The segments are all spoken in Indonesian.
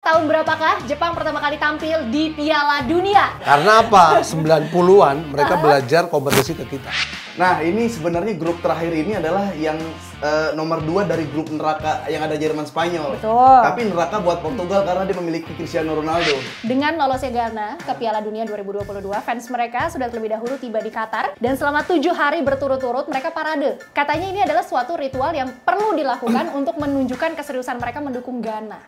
Tahun berapakah Jepang pertama kali tampil di Piala Dunia? Karena apa? 90-an mereka belajar kompetisi ke kita. Nah, ini sebenarnya grup terakhir ini adalah yang uh, nomor 2 dari grup neraka yang ada Jerman Spanyol. Betul. Tapi neraka buat Portugal karena dia memiliki Cristiano Ronaldo. Dengan lolosnya Ghana ke Piala Dunia 2022, fans mereka sudah terlebih dahulu tiba di Qatar dan selama tujuh hari berturut-turut mereka parade. Katanya ini adalah suatu ritual yang perlu dilakukan untuk menunjukkan keseriusan mereka mendukung Ghana.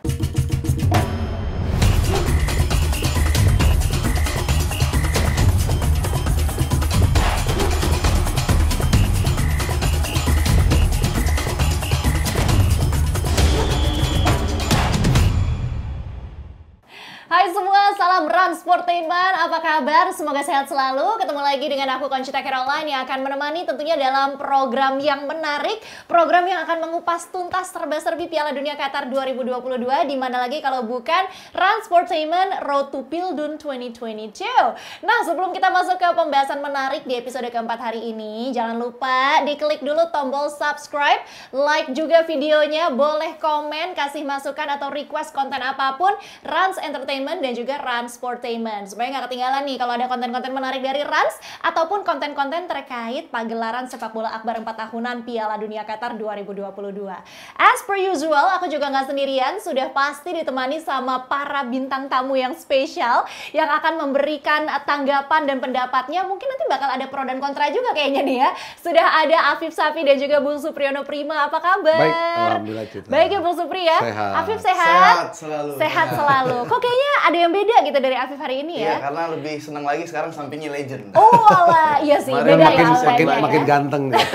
salam Transportainment, apa kabar? Semoga sehat selalu. Ketemu lagi dengan aku Conchita Caroline yang akan menemani tentunya dalam program yang menarik, program yang akan mengupas tuntas serba-serbi Piala Dunia Qatar 2022 di mana lagi kalau bukan Transportainment Road to Pildun 2022. Nah, sebelum kita masuk ke pembahasan menarik di episode keempat hari ini, jangan lupa diklik dulu tombol subscribe, like juga videonya, boleh komen, kasih masukan atau request konten apapun Rans Entertainment dan juga Transportainment. Supaya nggak ketinggalan nih kalau ada konten-konten menarik dari Rans ataupun konten-konten terkait pagelaran sepak bola akbar 4 tahunan Piala Dunia Qatar 2022. As per usual, aku juga nggak sendirian, sudah pasti ditemani sama para bintang tamu yang spesial yang akan memberikan tanggapan dan pendapatnya. Mungkin nanti bakal ada pro dan kontra juga kayaknya nih ya. Sudah ada Afif Safi dan juga Bung Supriyono Prima. Apa kabar? Baik, alhamdulillah Baik ya Bung Supri ya. Sehat. Afif sehat. Sehat selalu. Sehat selalu. Kok kayaknya ada yang beda gitu dari Afif hari ini iya, ya? Iya, karena lebih senang lagi sekarang sampingnya legend. Oh ala, iya sih, beda makin, ya. Makin, ya. makin ya. ganteng nih.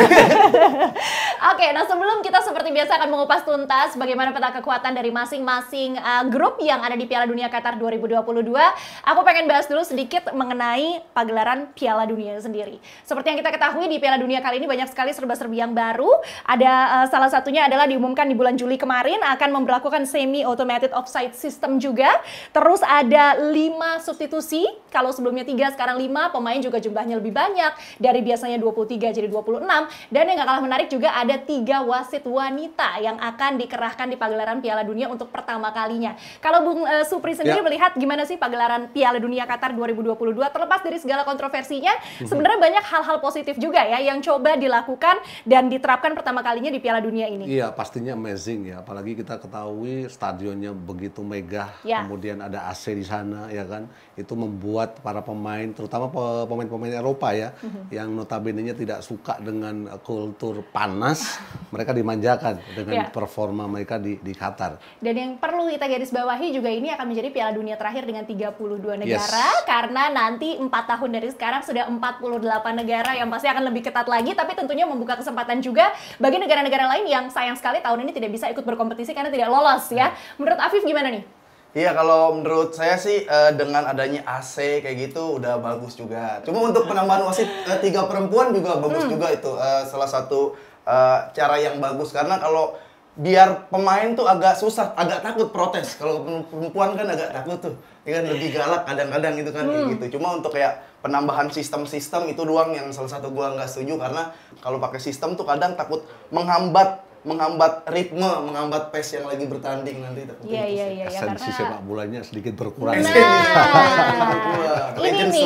Oke, okay, nah sebelum kita seperti biasa akan mengupas tuntas bagaimana peta kekuatan dari masing-masing uh, grup yang ada di Piala Dunia Qatar 2022, aku pengen bahas dulu sedikit mengenai pagelaran Piala Dunia sendiri. Seperti yang kita ketahui di Piala Dunia kali ini banyak sekali serba-serbi yang baru. Ada uh, salah satunya adalah diumumkan di bulan Juli kemarin akan memperlakukan semi automated offside system juga. Terus ada lima 5 substitusi. Kalau sebelumnya 3, sekarang 5. Pemain juga jumlahnya lebih banyak. Dari biasanya 23 jadi 26. Dan yang gak kalah menarik juga ada tiga wasit wanita yang akan dikerahkan di pagelaran Piala Dunia untuk pertama kalinya. Kalau Bung uh, Supri sendiri ya. melihat gimana sih pagelaran Piala Dunia Qatar 2022 terlepas dari segala kontroversinya, hmm. sebenarnya banyak hal-hal positif juga ya yang coba dilakukan dan diterapkan pertama kalinya di Piala Dunia ini. Iya, pastinya amazing ya. Apalagi kita ketahui stadionnya begitu megah, ya. kemudian ada AC di sana sana ya kan itu membuat para pemain terutama pemain-pemain Eropa ya mm-hmm. yang notabene-nya tidak suka dengan eh, kultur panas mereka dimanjakan dengan yeah. performa mereka di di Qatar. Dan yang perlu kita garis bawahi juga ini akan menjadi Piala Dunia terakhir dengan 32 negara yes. karena nanti empat tahun dari sekarang sudah 48 negara yang pasti akan lebih ketat lagi tapi tentunya membuka kesempatan juga bagi negara-negara lain yang sayang sekali tahun ini tidak bisa ikut berkompetisi karena tidak lolos ya. Iya. Menurut Afif gimana nih? Iya kalau menurut saya sih uh, dengan adanya AC kayak gitu udah bagus juga. Cuma untuk penambahan wasit uh, tiga perempuan juga bagus hmm. juga itu uh, salah satu uh, cara yang bagus karena kalau biar pemain tuh agak susah, agak takut protes. Kalau perempuan kan agak takut tuh, ya kan lebih galak kadang-kadang gitu kan hmm. gitu. Cuma untuk kayak penambahan sistem-sistem itu doang yang salah satu gua nggak setuju karena kalau pakai sistem tuh kadang takut menghambat menghambat ritme, menghambat pace yang lagi bertanding nanti. Iya, iya iya iya. Esensi sepak bolanya sedikit berkurang. Nah, ini nih,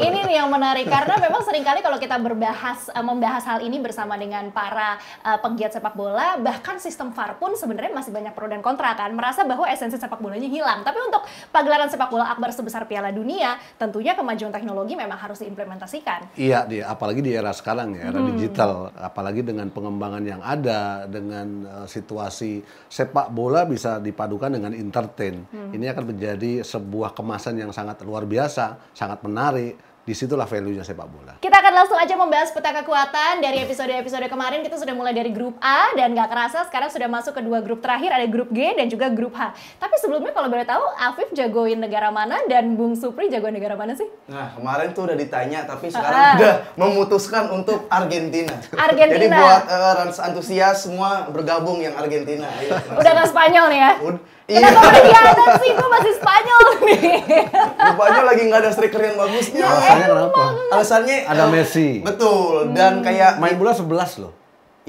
ini nih yang menarik karena memang seringkali kalau kita berbahas eh, membahas hal ini bersama dengan para eh, penggiat sepak bola, bahkan sistem VAR pun sebenarnya masih banyak pro dan kontra kan, merasa bahwa esensi sepak bolanya hilang. Tapi untuk pagelaran sepak bola akbar sebesar Piala Dunia, tentunya kemajuan teknologi memang harus diimplementasikan. Iya, dia apalagi di era sekarang ya, era hmm. digital, apalagi dengan pengembangan yang ada dengan uh, situasi sepak bola bisa dipadukan dengan entertain. Hmm. Ini akan menjadi sebuah kemasan yang sangat luar biasa, sangat menarik disitulah value-nya sepak bola. Kita akan langsung aja membahas peta kekuatan dari episode-episode kemarin. Kita sudah mulai dari grup A dan gak kerasa sekarang sudah masuk ke dua grup terakhir ada grup G dan juga grup H. Tapi sebelumnya kalau boleh tahu Afif jagoin negara mana dan Bung Supri jagoin negara mana sih? Nah kemarin tuh udah ditanya tapi ah, sekarang uh ah. -huh. udah memutuskan untuk Argentina. Argentina. Jadi buat uh, antusias semua bergabung yang Argentina. Ayo, iya, udah gak Spanyol nih ya? Udah Kenapa udah di atas sih? Gue masih Spanyol nih. Rupanya lagi nggak ada striker yang bagusnya. Ya, Alasannya kenapa? Alasannya ada eh, Messi. Betul. Dan hmm. kayak main bola 11 loh.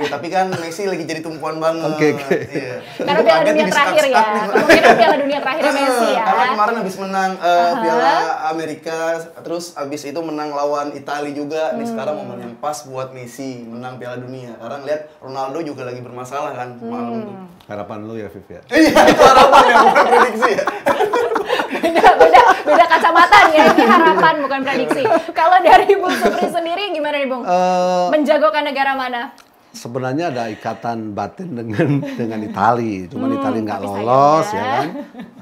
Ya tapi kan Messi lagi jadi tumpuan banget. Oke. Okay, Iya. Karena Piala Dunia terakhir ya. Mungkin Piala Dunia terakhir Messi ya. Karena kemarin habis menang uh, uh-huh. Piala Amerika, terus habis itu menang lawan Italia juga. Nih hmm. sekarang momen yang pas buat Messi menang Piala Dunia. Karena lihat Ronaldo juga lagi bermasalah kan hmm. malam itu. Harapan lu ya Viv ya. Iya, itu harapan ya bukan prediksi ya. beda beda beda kacamata nih ya ini harapan bukan prediksi. Kalau dari Bung Supri sendiri gimana nih Bung? Uh, Menjagokan negara mana? sebenarnya ada ikatan batin dengan dengan Itali, cuman hmm, Itali nggak lolos ya kan.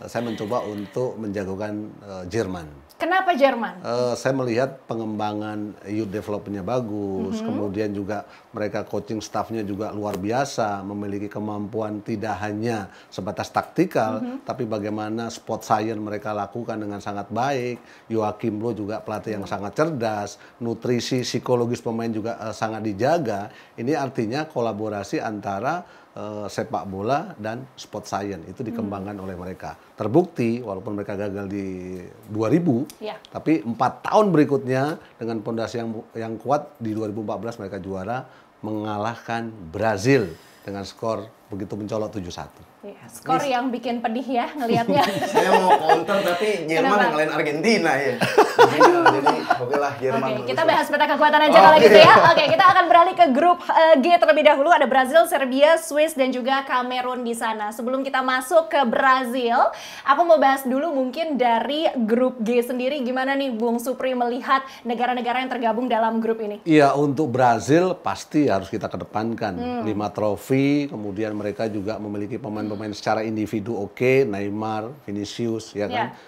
Saya mencoba untuk menjagokan uh, Jerman. Kenapa Jerman? Uh, saya melihat pengembangan youth developmentnya bagus, mm -hmm. kemudian juga mereka coaching staffnya juga luar biasa, memiliki kemampuan tidak hanya sebatas taktikal, mm -hmm. tapi bagaimana spot science mereka lakukan dengan sangat baik. Joachim Lo juga pelatih yang sangat cerdas, nutrisi psikologis pemain juga uh, sangat dijaga. Ini artinya kolaborasi antara Eh, sepak bola dan sport science itu hmm. dikembangkan hmm. oleh mereka. Terbukti walaupun mereka gagal di 2000, ya. tapi empat tahun berikutnya dengan pondasi yang yang kuat di 2014 mereka juara mengalahkan Brazil dengan skor begitu mencolok tujuh satu Ya, skor yang bikin pedih ya ngelihatnya. Saya mau counter tapi Jerman Kenapa? yang ngelain Argentina ya. Jadi oke lah Jerman. Okay, kita bahas peta kekuatan aja kalau gitu ya. Oke, kita akan beralih ke grup uh, G terlebih dahulu ada Brazil, Serbia, Swiss dan juga Kamerun di sana. Sebelum kita masuk ke Brazil, aku mau bahas dulu mungkin dari grup G sendiri gimana nih Bung Supri melihat negara-negara yang tergabung dalam grup ini? Iya, untuk Brazil pasti harus kita kedepankan. Hmm. 5 trofi, kemudian mereka juga memiliki pemain pemain secara individu oke, okay, Neymar, Vinicius, ya kan. Yeah. Iya.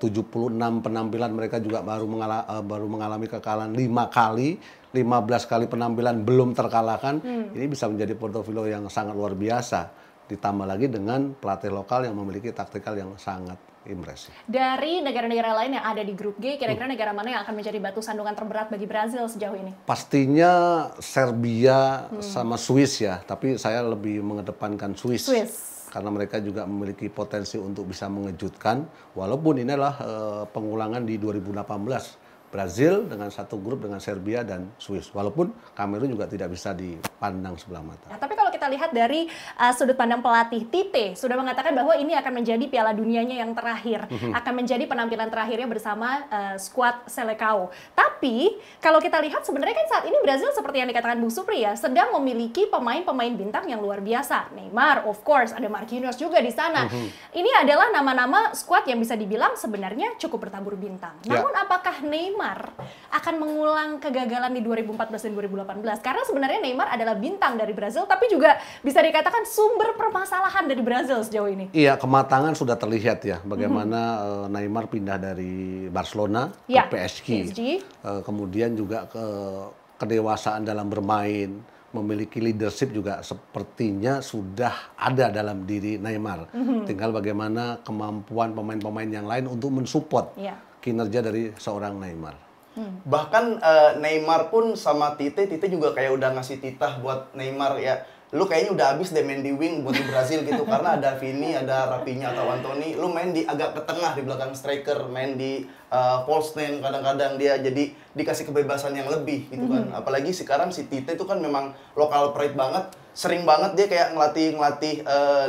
76 penampilan mereka juga baru mengala eh, baru mengalami kekalahan lima kali, 15 kali penampilan belum terkalahkan. Hmm. Ini bisa menjadi portofolio yang sangat luar biasa. Ditambah lagi dengan pelatih lokal yang memiliki taktikal yang sangat impresif. Dari negara-negara lain yang ada di grup G, kira-kira hmm. negara mana yang akan menjadi batu sandungan terberat bagi Brazil sejauh ini? Pastinya Serbia hmm. sama Swiss ya, tapi saya lebih mengedepankan Swiss. Swiss karena mereka juga memiliki potensi untuk bisa mengejutkan walaupun ini adalah uh, eh, pengulangan di 2018 Brazil dengan satu grup dengan Serbia dan Swiss. Walaupun Kamerun juga tidak bisa dipandang sebelah mata. Nah, tapi kalau kita lihat dari uh, sudut pandang pelatih Tite sudah mengatakan bahwa ini akan menjadi Piala Dunianya yang terakhir, mm-hmm. akan menjadi penampilan terakhirnya bersama uh, eh, skuad Selecao. Tapi kalau kita lihat sebenarnya kan saat ini Brazil seperti yang dikatakan Bung Supri ya, sedang memiliki pemain-pemain bintang yang luar biasa. Neymar of course, ada Marquinhos juga di sana. Mm-hmm. Ini adalah nama-nama skuad yang bisa dibilang sebenarnya cukup bertabur bintang. Yeah. Namun apakah Neymar Neymar akan mengulang kegagalan di 2014 dan 2018 karena sebenarnya Neymar adalah bintang dari Brazil tapi juga bisa dikatakan sumber permasalahan dari Brazil sejauh ini. Iya, kematangan sudah terlihat ya bagaimana mm -hmm. Neymar pindah dari Barcelona ya, ke PSG. PSG. Eh, kemudian juga ke kedewasaan dalam bermain, memiliki leadership juga sepertinya sudah ada dalam diri Neymar. Mm -hmm. Tinggal bagaimana kemampuan pemain-pemain yang lain untuk mensupport. Yeah kinerja dari seorang Neymar. Hmm. Bahkan uh, Neymar pun sama Tite, Tite juga kayak udah ngasih titah buat Neymar ya. Lu kayaknya udah habis deh main di wing buat di Brazil gitu karena ada Vini, ada Rafinha atau Anthony, lu main di agak ke tengah di belakang striker, main di uh, eh, false nine kadang-kadang dia jadi dikasih kebebasan yang lebih gitu kan. Hmm. Apalagi sekarang si Tite itu kan memang lokal pride banget sering banget dia kayak ngelatih ngelatih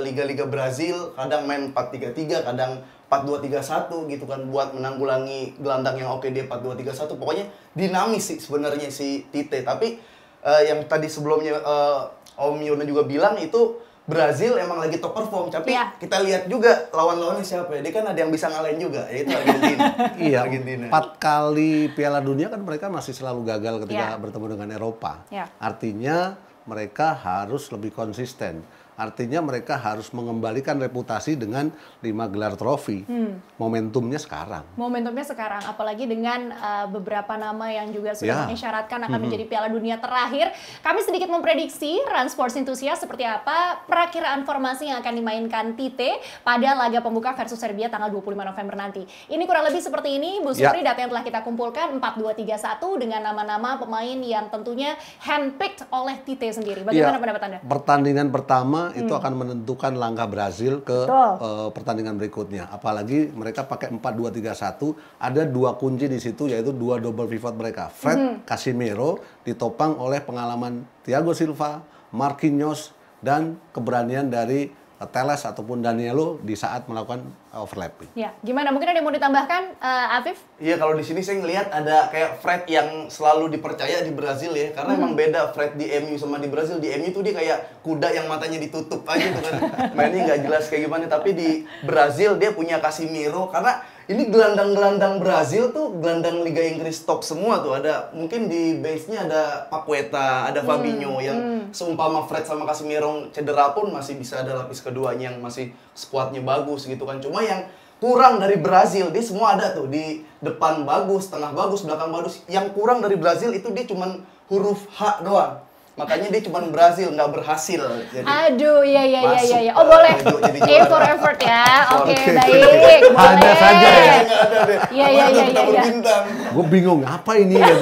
liga-liga uh, Brazil, kadang main 4-3-3, kadang empat dua 4231 gitu kan buat menanggulangi gelandang yang empat dua oke tiga satu pokoknya dinamis sih sebenarnya si Tite tapi uh, yang tadi sebelumnya uh, Om Yona juga bilang itu Brazil emang lagi top perform tapi yeah. kita lihat juga lawan-lawannya siapa ya dia kan ada yang bisa ngalahin juga yaitu Argentina iya Argentina empat kali Piala Dunia kan mereka masih selalu gagal ketika yeah. bertemu dengan Eropa yeah. artinya mereka harus lebih konsisten Artinya mereka harus mengembalikan reputasi dengan lima gelar trofi. Hmm. Momentumnya sekarang. Momentumnya sekarang, apalagi dengan uh, beberapa nama yang juga sudah ya. mengisyaratkan akan hmm. menjadi Piala Dunia terakhir. Kami sedikit memprediksi Run Sports Enthusiast seperti apa perakiraan formasi yang akan dimainkan Tite pada laga pembuka versus Serbia tanggal 25 November nanti. Ini kurang lebih seperti ini, Bu ya. Supri, ya. data yang telah kita kumpulkan 4231 dengan nama-nama pemain yang tentunya handpicked oleh Tite sendiri. Bagaimana ya. pendapat Anda? Pertandingan pertama hmm. itu akan menentukan langkah Brazil ke uh, pertandingan berikutnya. Apalagi mereka pakai 4-2-3-1, ada dua kunci di situ yaitu dua double pivot mereka. Fred hmm. Casimiro ditopang oleh pengalaman Thiago Silva, Marquinhos dan keberanian dari Teles ataupun Danielu di saat melakukan eh, overlapping. Ya, gimana? Mungkin ada yang mau ditambahkan, uh, Afif? Iya, kalau di sini saya ngelihat ada kayak Fred yang selalu dipercaya di Brazil ya, karena hmm. emang beda Fred di MU sama di Brazil. Di MU tuh dia kayak kuda yang matanya ditutup aja tuh gitu kan. Mainnya nggak jelas kayak gimana, tapi di Brazil dia punya Casimiro karena ini gelandang-gelandang Brazil tuh gelandang Liga Inggris top semua tuh. Ada mungkin di base-nya ada Paqueta, ada hmm, Fabinho hmm, yang hmm. seumpama Fred sama Casemiro cedera pun masih bisa ada lapis keduanya yang masih skuadnya bagus gitu kan. Cuma yang kurang dari Brazil dia semua ada tuh di depan bagus, tengah bagus, belakang bagus. Yang kurang dari Brazil itu dia cuman huruf H doang. Makanya dia cuma berhasil, nggak berhasil. Jadi Aduh, iya iya iya iya. iya. Oh boleh. Eh, A for effort ya. Oke okay, baik. Boleh. Ada saja ya. Iya iya iya iya. iya, iya. Gue bingung apa ini. Ya?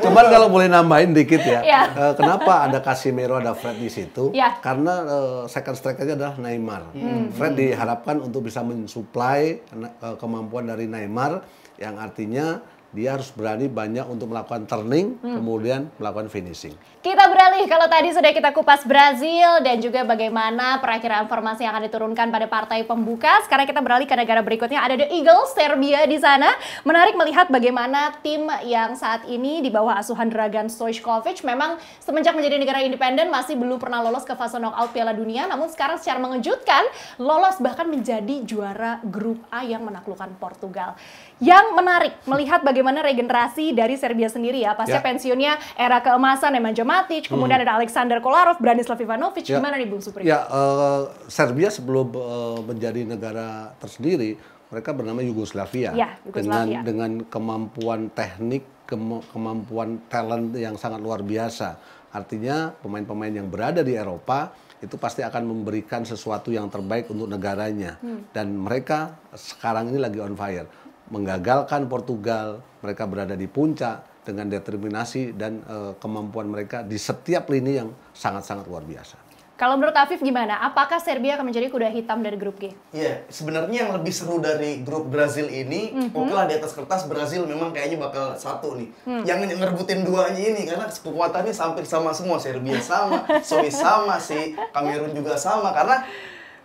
Cuman kalau boleh nambahin dikit ya. ya. Uh, kenapa ada Casimiro ada Fred di situ? Ya. Karena uh, second strikernya adalah Neymar. Hmm. Fred diharapkan untuk bisa mensuplai uh, kemampuan dari Neymar yang artinya dia harus berani banyak untuk melakukan turning, hmm. kemudian melakukan finishing. Kita beralih kalau tadi sudah kita kupas Brazil dan juga bagaimana perakhiran formasi yang akan diturunkan pada partai pembuka. Sekarang kita beralih ke negara berikutnya ada The Eagles Serbia di sana. Menarik melihat bagaimana tim yang saat ini di bawah asuhan Dragan Stojkovic memang semenjak menjadi negara independen masih belum pernah lolos ke fase knockout Piala Dunia namun sekarang secara mengejutkan lolos bahkan menjadi juara grup A yang menaklukkan Portugal. Yang menarik melihat bagaimana regenerasi dari Serbia sendiri ya pasca ya. pensiunnya era keemasan ya Matic, hmm. kemudian hmm. ada Alexander Kolarov, Branislav Ivanovic. Ya. Gimana nih Bung Supri? Ya, uh, Serbia sebelum uh, menjadi negara tersendiri, mereka bernama Yugoslavia. Ya, Yugoslavia. Dengan dengan kemampuan teknik, kemampuan talent yang sangat luar biasa. Artinya pemain-pemain yang berada di Eropa itu pasti akan memberikan sesuatu yang terbaik untuk negaranya. Hmm. Dan mereka sekarang ini lagi on fire. Menggagalkan Portugal, mereka berada di puncak dengan determinasi dan uh, kemampuan mereka di setiap lini yang sangat-sangat luar biasa. Kalau menurut Afif gimana? Apakah Serbia akan menjadi kuda hitam dari grup G? Iya, yeah, sebenarnya yang lebih seru dari grup Brazil ini, mm -hmm. oke lah di atas kertas Brazil memang kayaknya bakal satu nih. Mm. Yang ngerebutin duanya ini karena kekuatannya hampir sama semua. Serbia sama, Swiss sama sih, Kamerun juga sama karena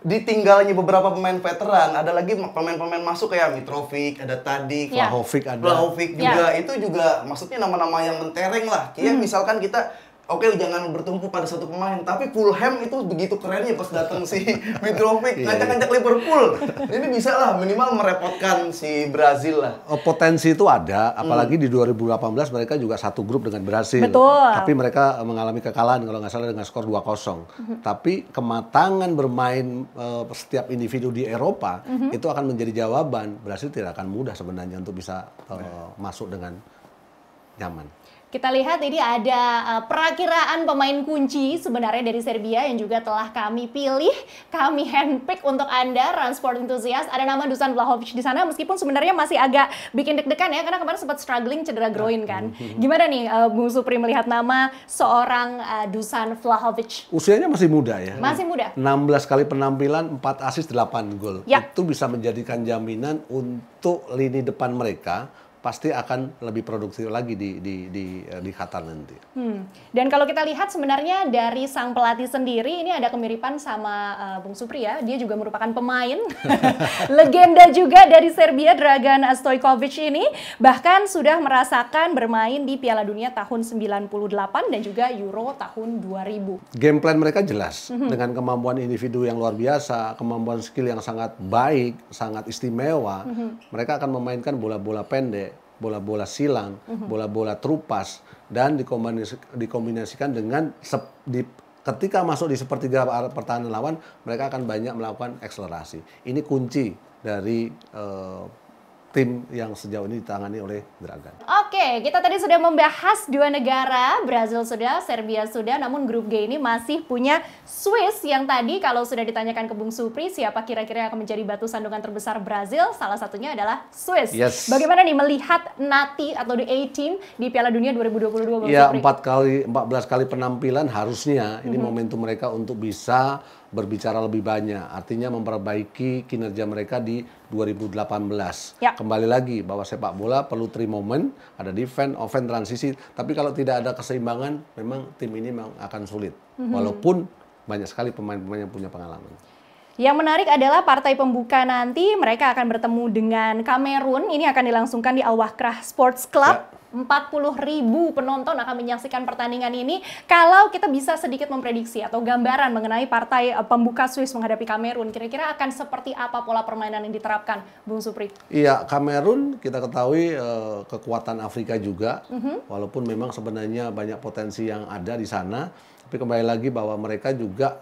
ditinggalnya beberapa pemain veteran, ada lagi pemain-pemain masuk kayak Mitrovic, ada Tadi, ya. Vlahovic ya. ada. Vlahovic juga Ya. itu juga maksudnya nama-nama yang mentereng lah. Kayak hmm. misalkan kita Oke okay, jangan bertumpu pada satu pemain, tapi Fulham itu begitu keren ya pas datang si Mitrovic iya, ngajak-ngajak iya. Liverpool. Ini bisa lah minimal merepotkan si Brazil lah. Oh, potensi itu ada, hmm. apalagi hmm. di 2018 mereka juga satu grup dengan Brazil. Betul. Tapi mereka mengalami kekalahan kalau nggak salah dengan skor 2-0. Hmm. Tapi kematangan bermain uh, setiap individu di Eropa hmm. itu akan menjadi jawaban. Brazil tidak akan mudah sebenarnya untuk bisa uh, masuk dengan nyaman. Kita lihat ini ada eh, perakiraan pemain kunci sebenarnya dari Serbia yang juga telah kami pilih, kami handpick untuk Anda, Transport Enthusiast. Ada nama Dusan Vlahovic di sana meskipun sebenarnya masih agak bikin deg-degan ya karena kemarin sempat struggling cedera groin kan. Gimana nih uh, Bung Supri melihat nama seorang eh, Dusan Vlahovic? Usianya masih muda ya. Masih muda. 16 kali penampilan, 4 asis, 8 gol. Ya. Itu bisa menjadikan jaminan untuk lini depan mereka pasti akan lebih produktif lagi di di di, eh, di Qatar nanti. Hmm. Dan kalau kita lihat sebenarnya dari sang pelatih sendiri ini ada kemiripan sama uh, Bung Supri ya. Dia juga merupakan pemain legenda juga dari Serbia Dragan Stojkovic ini bahkan sudah merasakan bermain di Piala Dunia tahun 98 dan juga Euro tahun 2000. Game plan mereka jelas mm -hmm. dengan kemampuan individu yang luar biasa, kemampuan skill yang sangat baik, sangat istimewa. Mm -hmm. Mereka akan memainkan bola-bola pendek bola-bola silang, mhm. bola-bola terupas dan dikombinasikan dengan sep, di, ketika masuk di sepertiga pertahanan lawan mereka akan banyak melakukan akselerasi. Ini kunci dari uh, tim yang sejauh ini ditangani oleh Dragan. Oke, kita tadi sudah membahas dua negara, Brazil sudah, Serbia sudah, namun grup G ini masih punya Swiss yang tadi kalau sudah ditanyakan ke Bung Supri siapa kira-kira yang akan menjadi batu sandungan terbesar Brazil, salah satunya adalah Swiss. Yes. Bagaimana nih melihat Nati atau the A-Team di Piala Dunia 2022 Bung ya, Supri? Ya, 4 kali 14 kali penampilan harusnya mm -hmm. ini mhm. momentum mereka untuk bisa berbicara lebih banyak, artinya memperbaiki kinerja mereka di 2018. Ya. Kembali lagi bahwa sepak bola perlu three moment, ada defense, offense, transisi. Tapi kalau tidak ada keseimbangan, memang tim ini memang akan sulit. Mm -hmm. Walaupun banyak sekali pemain-pemain yang punya pengalaman. Yang menarik adalah partai pembuka nanti mereka akan bertemu dengan Kamerun. Ini akan dilangsungkan di Al Wakrah Sports Club. Ya 40 ribu penonton akan menyaksikan pertandingan ini kalau kita bisa sedikit memprediksi atau gambaran mengenai partai eh, pembuka Swiss menghadapi Kamerun kira-kira akan seperti apa pola permainan yang diterapkan Bung Supri? Iya Kamerun kita ketahui eh, kekuatan Afrika juga mm -hmm. walaupun memang sebenarnya banyak potensi yang ada di sana tapi kembali lagi bahwa mereka juga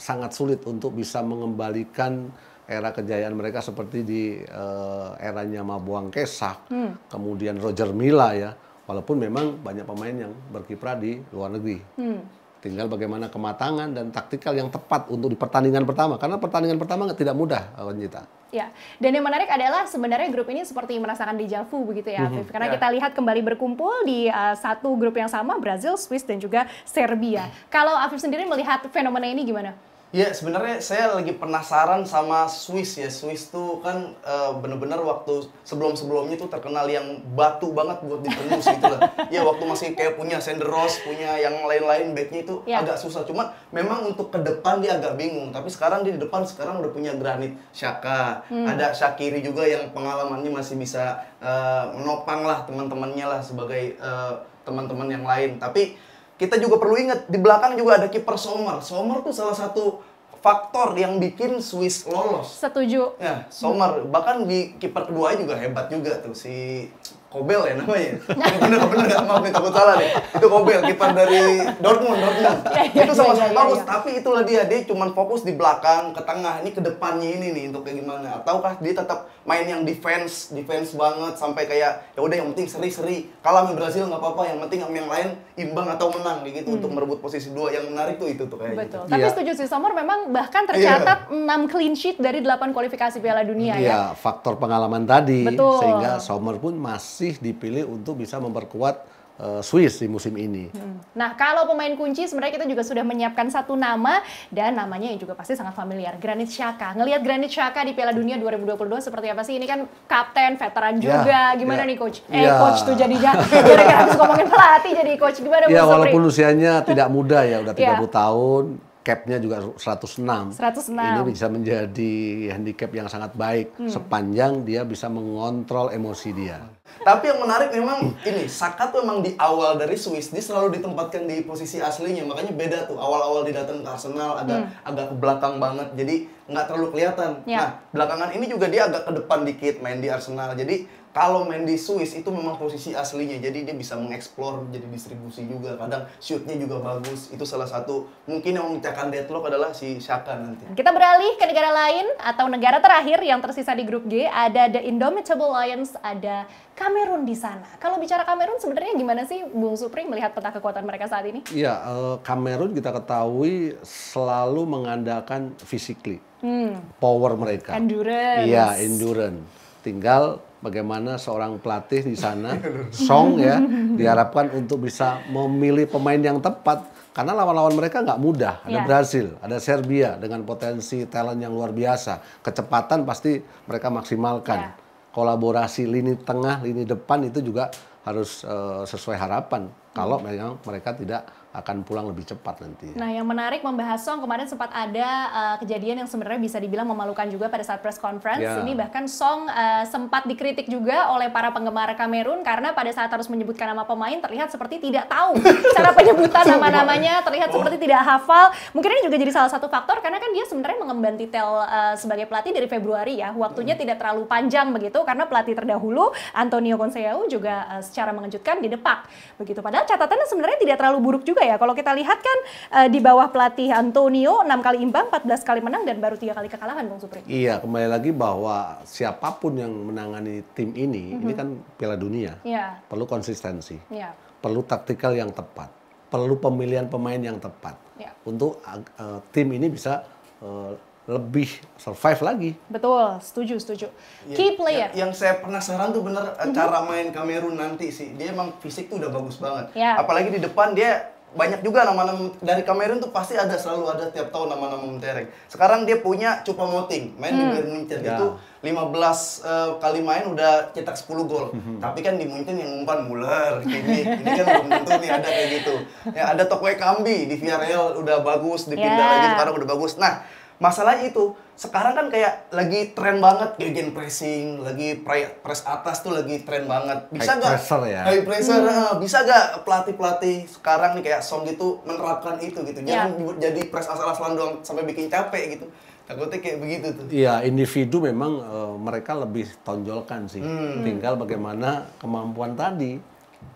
sangat sulit untuk bisa mengembalikan era kejayaan mereka seperti di uh, eranya Mabuang Kesah, hmm. kemudian Roger Mila ya, walaupun memang banyak pemain yang berkiprah di luar negeri. Hmm. Tinggal bagaimana kematangan dan taktikal yang tepat untuk di pertandingan pertama, karena pertandingan pertama tidak mudah, Wanjita. Ya, dan yang menarik adalah sebenarnya grup ini seperti merasakan di Javu begitu ya, mhm. Afif. Karena ya. kita lihat kembali berkumpul di uh, satu grup yang sama, Brazil, Swiss, dan juga Serbia. Ya. Kalau Afif sendiri melihat fenomena ini gimana? Iya, sebenarnya saya lagi penasaran sama Swiss ya. Swiss tuh kan eh, bener-bener waktu sebelum-sebelumnya tuh terkenal yang batu banget buat ditembus gitu lah. Iya, waktu masih kayak punya Senderos, punya yang lain-lain backnya itu ya. agak susah. Cuman memang untuk ke depan dia agak bingung. Tapi sekarang dia di depan sekarang udah punya Granit Shaka Hmm. Ada Shakiri juga yang pengalamannya masih bisa uh, menopang lah teman-temannya lah sebagai uh, teman-teman yang lain. Tapi kita juga perlu ingat di belakang juga ada kiper Sommer. Sommer tuh salah satu faktor yang bikin Swiss lolos. Setuju. Ya, Sommer bahkan di kiper kedua juga hebat juga tuh si Kobel ya namanya. bener bener nggak maaf nih takut salah nih. Itu Kobel kiper dari Dortmund Dortmund. Iya, iya, itu sama-sama iya, bagus tapi itulah dia dia cuma fokus di belakang ke tengah ini ke depannya ini nih untuk kayak gimana. Ataukah dia tetap main yang defense defense banget sampai kayak ya udah yang penting seri-seri Kalau sama Brazil nggak apa-apa yang penting yang lain imbang atau menang kayak gitu untuk hmm. merebut posisi dua yang menarik tuh itu tuh kayak gitu. Betul. Gitu. Tapi setuju sih Sommer memang bahkan tercatat enam clean sheet dari delapan kualifikasi Piala Dunia ya. Iya, faktor pengalaman tadi Betul. sehingga Sommer pun masih masih dipilih untuk bisa memperkuat eh, Swiss di musim ini. Hmm. Nah, kalau pemain kunci sebenarnya kita juga sudah menyiapkan satu nama dan namanya yang juga pasti sangat familiar, Granit Xhaka. Ngelihat Granit Xhaka di Piala Dunia 2022 seperti apa sih? Ini kan kapten, veteran ya, juga. Ya, Gimana ya. nih coach? Eh, ya. coach tuh jadi ya. gara habis ngomongin pelatih jadi coach. Gimana Ya, walaupun usianya tidak muda ya, udah 30 ya. tahun. Capnya juga 106. 106. Ini bisa menjadi handicap yang sangat baik hmm. sepanjang dia bisa mengontrol emosi dia. Tapi yang menarik memang ini, Saka tuh emang di awal dari Swiss dia selalu ditempatkan di posisi aslinya, makanya beda tuh awal-awal didatang ke Arsenal ada hmm. agak ke belakang banget, jadi nggak terlalu kelihatan. Ya. Nah belakangan ini juga dia agak ke depan dikit main di Arsenal, jadi kalau main di Swiss itu memang posisi aslinya jadi dia bisa mengeksplor jadi distribusi juga kadang shootnya juga bagus itu salah satu mungkin yang memecahkan deadlock adalah si Shaka nanti kita beralih ke negara lain atau negara terakhir yang tersisa di grup G ada The Indomitable Lions ada Kamerun di sana kalau bicara Kamerun sebenarnya gimana sih Bung Supri melihat peta kekuatan mereka saat ini Iya eh, Kamerun kita ketahui selalu mengandalkan physically hmm. power mereka endurance iya endurance tinggal bagaimana seorang pelatih di sana, Song ya, diharapkan untuk bisa memilih pemain yang tepat. Karena lawan-lawan mereka nggak mudah. Ada ya. Brazil, ada Serbia dengan potensi talent yang luar biasa. Kecepatan pasti mereka maksimalkan. Ya. Kolaborasi lini tengah, lini depan itu juga harus uh, sesuai harapan. Kalau memang mereka tidak akan pulang lebih cepat nanti. Nah, yang menarik membahas Song kemarin sempat ada uh, kejadian yang sebenarnya bisa dibilang memalukan juga pada saat press conference. Yeah. Ini bahkan Song uh, sempat dikritik juga oleh para penggemar Kamerun karena pada saat harus menyebutkan nama pemain terlihat seperti tidak tahu cara penyebutan nama-namanya, terlihat oh. seperti tidak hafal. Mungkin ini juga jadi salah satu faktor karena kan dia sebenarnya mengemban titel uh, sebagai pelatih dari Februari ya. Waktunya hmm. tidak terlalu panjang begitu karena pelatih terdahulu Antonio Conceau juga uh, secara mengejutkan didepak. Begitu padahal catatannya sebenarnya tidak terlalu buruk juga ya kalau kita lihat kan uh, di bawah pelatih Antonio 6 kali imbang, 14 kali menang dan baru tiga kali kekalahan Bung Supri. Iya, kembali lagi bahwa siapapun yang menangani tim ini, mm -hmm. ini mhm. kan Piala Dunia. Yeah. Perlu konsistensi. Yeah. Perlu taktikal yang tepat. Perlu pemilihan pemain yang tepat. Yeah. Untuk uh, tim ini bisa uh, lebih survive lagi. Betul, setuju, setuju. Ya, Key player. Ya, yang saya penasaran tuh bener mm -hmm. cara main Kamerun nanti sih. Dia emang fisik tuh udah bagus banget. Yeah. Apalagi di depan dia banyak juga nama-nama dari Kamerun tuh pasti ada selalu ada tiap tahun nama-nama mentereng. Sekarang dia punya Cupa Moting, main hmm. di Bayern Munchen ya. itu 15 uh, eh, kali main udah cetak 10 gol. Hmm. Tapi kan di Munchen yang umpan Muller, ini ini kan belum tentu nih ada kayak gitu. Ya ada Tokwe Kambi di Villarreal udah bagus, dipindah yeah. lagi sekarang udah bagus. Nah, masalahnya itu sekarang kan kayak lagi tren banget gegen pressing, lagi press atas tuh lagi tren banget. Bisa nggak? gak pressure ya. High pressure. Hmm. Bisa nggak pelatih-pelatih sekarang nih kayak Song gitu menerapkan itu gitu. Ya. Jangan yeah. jadi press asal-asalan doang sampai bikin capek gitu. Takutnya kayak begitu tuh. Iya, individu memang uh, mereka lebih tonjolkan sih. Hmm. Tinggal bagaimana kemampuan tadi,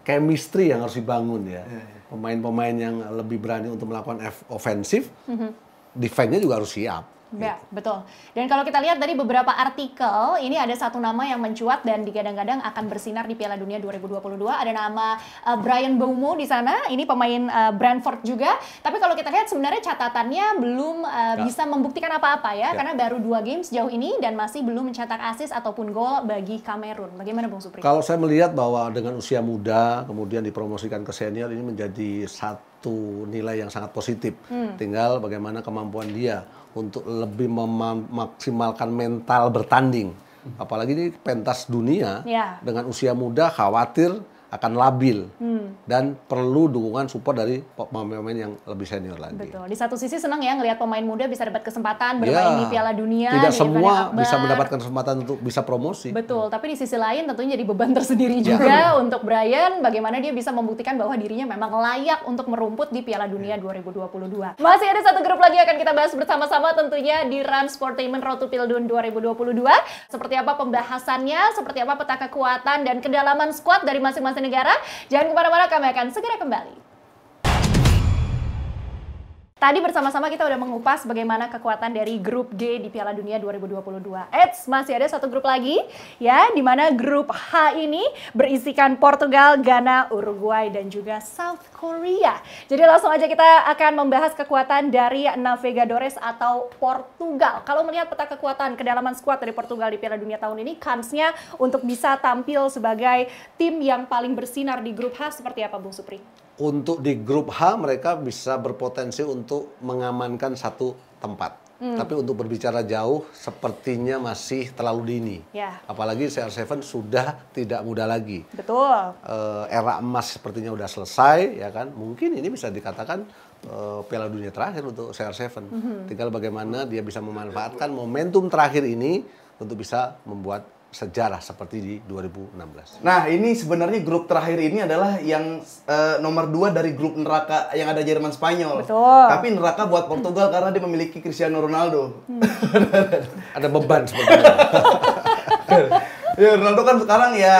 chemistry yang harus dibangun ya. ya, ya. Pemain-pemain yeah. yang lebih berani untuk melakukan offensif, mm -hmm defense-nya juga harus siap Ya, betul. Dan kalau kita lihat dari beberapa artikel, ini ada satu nama yang mencuat dan digadang-gadang akan bersinar di Piala Dunia 2022. Ada nama uh, Brian Bomo di sana, ini pemain uh, Brentford juga. Tapi kalau kita lihat sebenarnya catatannya belum uh, ya. bisa membuktikan apa-apa ya, ya, karena baru dua game sejauh ini dan masih belum mencetak asis ataupun gol bagi Kamerun. Bagaimana Bung Supri? Kalau saya melihat bahwa dengan usia muda, kemudian dipromosikan ke senior, ini menjadi satu nilai yang sangat positif. Hmm. Tinggal bagaimana kemampuan dia untuk lebih memaksimalkan mental bertanding. Apalagi ini pentas dunia ya. dengan usia muda khawatir akan labil hmm. dan perlu dukungan support dari pemain-pemain yang lebih senior lagi. Betul. Di satu sisi senang ya ngelihat pemain muda bisa dapat kesempatan ya. bermain ya, di Piala Dunia. Tidak semua bisa mendapatkan kesempatan untuk bisa promosi. Betul. Hmm. Tapi di sisi lain tentunya jadi beban tersendiri ya. juga untuk Brian. Bagaimana dia bisa membuktikan bahwa dirinya memang layak untuk merumput di Piala Dunia ya. hmm. 2022. Masih ada satu grup lagi akan kita bahas bersama-sama tentunya di Run Sportainment Road to Pildun 2022. Seperti apa pembahasannya? Seperti apa peta kekuatan dan kedalaman squad dari masing-masing Negara. Jangan kemana-mana, kami akan segera kembali. Tadi bersama-sama kita udah mengupas bagaimana kekuatan dari grup G di Piala Dunia 2022. Eits, masih ada satu grup lagi ya, di mana grup H ini berisikan Portugal, Ghana, Uruguay, dan juga South Korea. Jadi langsung aja kita akan membahas kekuatan dari Navegadores atau Portugal. Kalau melihat peta kekuatan kedalaman skuad dari Portugal di Piala Dunia tahun ini, kansnya untuk bisa tampil sebagai tim yang paling bersinar di grup H seperti apa Bung Supri? untuk di grup H mereka bisa berpotensi untuk mengamankan satu tempat. Hmm. Tapi untuk berbicara jauh sepertinya masih terlalu dini. Ya. Apalagi CR7 sudah tidak muda lagi. Betul. E, era emas sepertinya sudah selesai ya kan. Mungkin ini bisa dikatakan e, Piala Dunia terakhir untuk CR7. -hmm. Tinggal bagaimana dia bisa memanfaatkan momentum terakhir ini untuk bisa membuat sejarah seperti di 2016. Nah, ini sebenarnya grup terakhir ini adalah yang uh, nomor dua dari grup neraka yang ada Jerman Spanyol. Betul. Tapi neraka buat Portugal karena dia memiliki Cristiano Ronaldo. Hmm. ada beban sebenarnya. ya, Ronaldo kan sekarang ya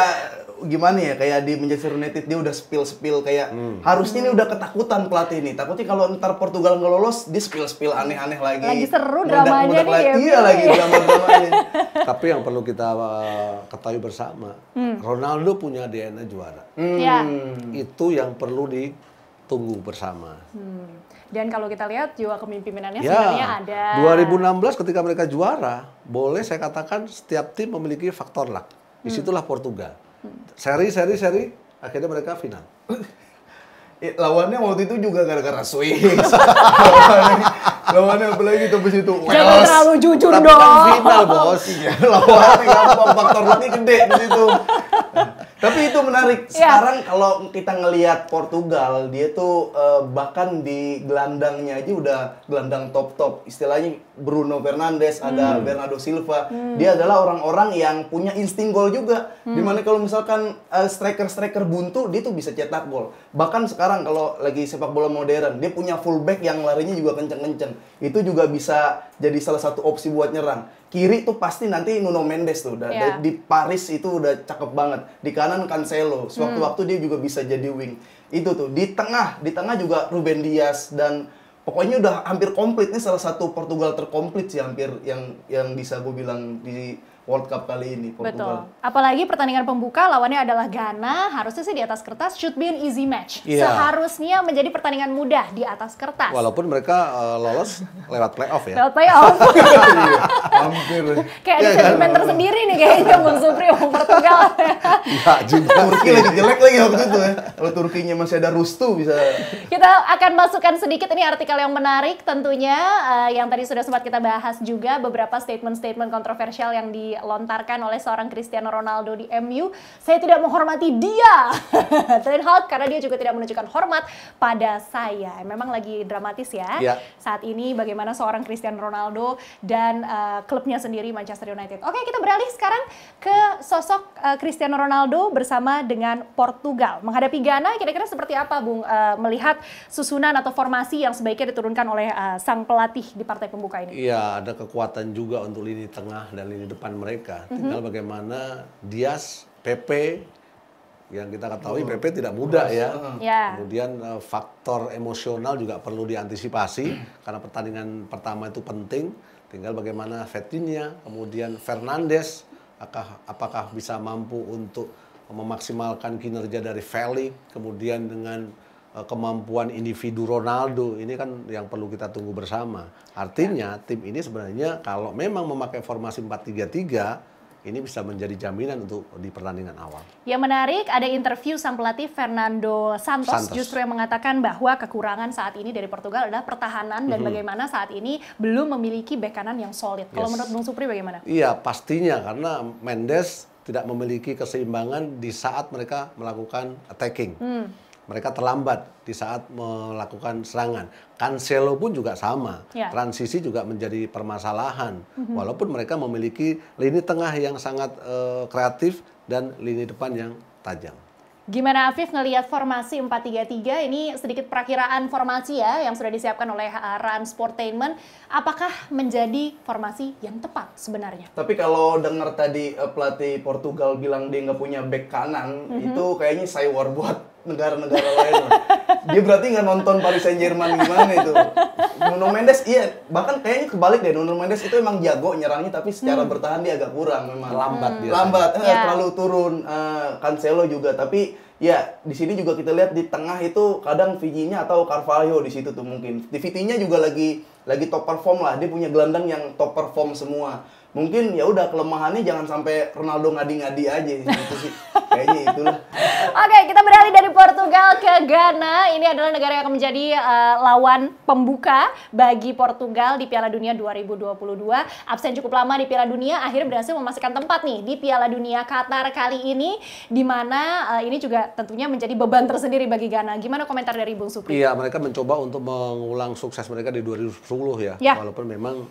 gimana ya kayak di Manchester United dia udah spill spill kayak hmm. harusnya ini udah ketakutan pelatih ini takutnya kalau ntar Portugal nggak lolos dia spill spill aneh aneh lagi lagi seru meledak, dramanya meledak nih iya lagi drama dramanya tapi yang perlu kita eh, ketahui bersama hmm. Ronaldo punya DNA juara hmm. ya. itu yang perlu ditunggu bersama hmm. Dan kalau kita lihat juga kepemimpinannya ya, sebenarnya ada. 2016 ketika mereka juara, boleh saya katakan setiap tim memiliki faktor luck. Disitulah hmm. Portugal Seri, seri, seri. Akhirnya mereka final. Eh, lawannya waktu itu juga gara-gara Swiss. lawannya, lawannya apalagi tembus itu Jangan terlalu jujur Tapi kan dong. kan final bos. Iya, lawannya apa Faktor lebih gede di situ. Tapi itu menarik. Iya. Sekarang ya. kalau kita ngelihat Portugal, dia tuh uh, bahkan di gelandangnya aja udah gelandang top-top. Istilahnya Bruno Fernandes, hmm. ada Bernardo Silva. Hmm. Dia adalah orang-orang yang punya insting gol juga. Hmm. Dimana kalau misalkan striker eh, striker-striker buntu, dia tuh bisa cetak gol. Bahkan sekarang kalau lagi sepak bola modern, dia punya fullback yang larinya juga kenceng-kenceng. Itu juga bisa jadi salah satu opsi buat nyerang. Kiri tuh pasti nanti Nuno Mendes tuh. Udah, yeah. Di Paris itu udah cakep banget. Di kanan Cancelo. Sewaktu-waktu hmm. dia juga bisa jadi wing. Itu tuh. Di tengah, di tengah juga Ruben Dias dan pokoknya udah hampir komplit nih salah satu Portugal terkomplit sih hampir yang yang bisa gue bilang di World Cup kali ini Portugal. Betul. Apalagi pertandingan pembuka lawannya adalah Ghana, harusnya sih di atas kertas should be an easy match. Yeah. Seharusnya menjadi pertandingan mudah di atas kertas. Walaupun mereka uh, lolos lewat playoff ya. Lewat playoff. Iya. Hampir. Kayak iya, ada iya. sentimen tersendiri nih kayaknya Bung Supri Bung Portugal. ya juga. Turki lagi jelek lagi waktu itu ya. Kalau Turkinya masih ada Rustu bisa. Kita akan masukkan sedikit ini artikel yang menarik tentunya uh, yang tadi sudah sempat kita bahas juga beberapa statement-statement kontroversial yang di dilontarkan oleh seorang Cristiano Ronaldo di MU, saya tidak menghormati dia. Ten Hag karena dia juga tidak menunjukkan hormat pada saya. Memang lagi dramatis ya. Yeah. Saat ini bagaimana seorang Cristiano Ronaldo dan uh, klubnya sendiri Manchester United. Oke, kita beralih sekarang ke sosok uh, Cristiano Ronaldo bersama dengan Portugal. Menghadapi Ghana kira-kira seperti apa Bung uh, melihat susunan atau formasi yang sebaiknya diturunkan oleh uh, sang pelatih di partai pembuka ini? Iya, ada kekuatan juga untuk lini tengah dan lini depan mereka mereka. Mhm. Tinggal hmm. bagaimana Dias, PP yang kita ketahui oh. PP tidak mudah ya. Yeah. Ya. Kemudian eh, faktor emosional juga perlu diantisipasi karena pertandingan pertama itu penting. Tinggal bagaimana Vetinha, kemudian Fernandes apakah, apakah bisa mampu untuk memaksimalkan kinerja dari Felix, kemudian dengan Eh, kemampuan individu Ronaldo ini kan yang perlu kita tunggu bersama. Artinya ya. tim ini sebenarnya kalau memang memakai formasi 4-3-3 ini bisa menjadi jaminan untuk di pertandingan awal. Yang menarik ada interview sang pelatih Fernando Santos, Santos. justru yang mengatakan bahwa kekurangan saat ini dari Portugal adalah pertahanan dan mm -hmm. bagaimana saat ini belum memiliki bek kanan yang solid. Yes. Kalau menurut Bung Supri bagaimana? Iya, pastinya karena Mendes tidak memiliki keseimbangan di saat mereka melakukan attacking. Hmm mereka terlambat di saat melakukan serangan. Cancelo pun juga sama. Ya. Transisi juga menjadi permasalahan. Mm-hmm. Walaupun mereka memiliki lini tengah yang sangat uh, kreatif dan lini depan yang tajam. Gimana Afif ngelihat formasi 433 ini sedikit perakiraan formasi ya yang sudah disiapkan oleh eh, Sportainment. apakah menjadi formasi yang tepat sebenarnya? Tapi kalau dengar tadi eh, pelatih Portugal bilang dia nggak punya back kanan mm -hmm. itu kayaknya saya war buat negara-negara lain lah. Dia berarti nggak nonton Paris Saint Germain gimana itu. Nuno Mendes iya bahkan kayaknya kebalik deh Nuno Mendes itu emang jago nyerangnya tapi secara hmm. bertahan dia agak kurang memang. Lambat dia. Hmm. Lambat eh, yeah. terlalu turun. Uh, Cancelo juga tapi ya di sini juga kita lihat di tengah itu kadang nya atau Carvalho di situ tuh mungkin. Di nya juga lagi lagi top perform lah dia punya gelandang yang top perform semua mungkin ya udah kelemahannya jangan sampai Ronaldo ngadi-ngadi aja gitu sih kayaknya itulah oke okay, kita beralih dari Portugal ke Ghana ini adalah negara yang akan menjadi uh, lawan pembuka bagi Portugal di Piala Dunia 2022 absen cukup lama di Piala Dunia akhirnya berhasil memastikan tempat nih di Piala Dunia Qatar kali ini di mana uh, ini juga tentunya menjadi beban tersendiri bagi Ghana gimana komentar dari Bung Supri iya mereka mencoba untuk mengulang sukses mereka di 2010 ya, ya. walaupun memang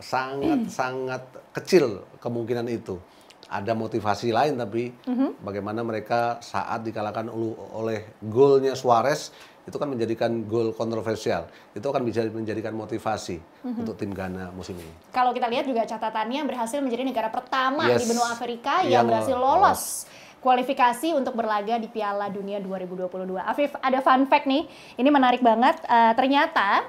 sangat hmm. sangat kecil kemungkinan itu. Ada motivasi lain tapi mm-hmm. bagaimana mereka saat dikalahkan oleh golnya Suarez itu kan menjadikan gol kontroversial. Itu akan bisa menjadikan motivasi mm-hmm. untuk tim Ghana musim ini. Kalau kita lihat juga catatannya berhasil menjadi negara pertama yes. di benua Afrika yang, yang berhasil lolos. lolos kualifikasi untuk berlaga di Piala Dunia 2022. Afif, ada fun fact nih. Ini menarik banget. Uh, ternyata